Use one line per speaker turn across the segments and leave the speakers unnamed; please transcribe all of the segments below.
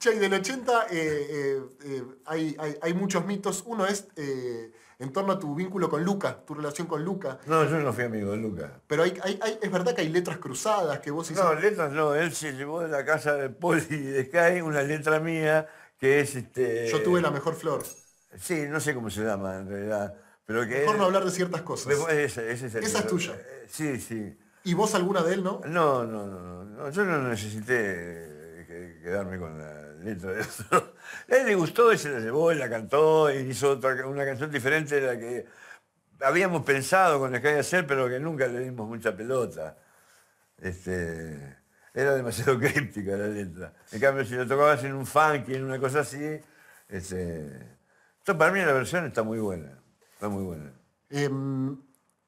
Che, y del 80 eh, eh, eh, hay, hay, muchos mitos. Uno es en torno a tu vínculo con Luca, tu relación con Luca. No, yo no fui amigo de Luca. Pero es verdad que hay letras cruzadas que vos hiciste. No, letras no. Él se llevó de la casa de Poli y de Sky una letra mía que es... este. Yo tuve la mejor flor. Sí, no sé cómo se llama en realidad. Pero que Mejor no hablar de ciertas cosas. Esa es tuya. Sí, sí. ¿Y vos alguna de él, no? No, no, no. no. Yo no necesité quedarme con la letra de eso. A él le gustó y se la llevó, y la cantó, y hizo otra, una canción diferente de la que habíamos pensado con la que hacer, pero que nunca le dimos mucha pelota. Este, era demasiado críptica la letra. En cambio, si lo tocabas en un funky, en una cosa así, este, esto para mí la versión está muy buena. Está muy buena. Em,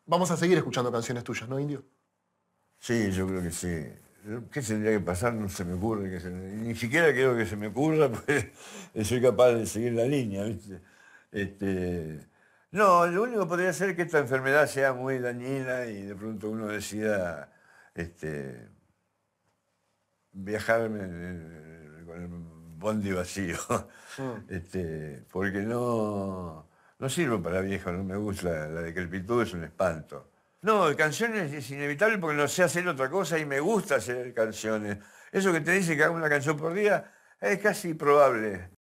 vamos a seguir escuchando canciones tuyas, ¿no, Indio? Sí, yo creo que sí. ¿Qué tendría que pasar? No se me ocurre. ni siquiera creo que se me ocurra, pues soy capaz de seguir la línea, este, no, lo único podría ser que esta enfermedad sea muy dañina y de pronto uno decida este, viajarme con el bondi vacío. Mm. Este, porque no, no sirvo para viejo, no me gusta la, la decrepitud, es un espanto. No, canciones es inevitable porque no sé hacer otra cosa y me gusta hacer canciones. Eso que te dice que hago una canción por día es casi probable.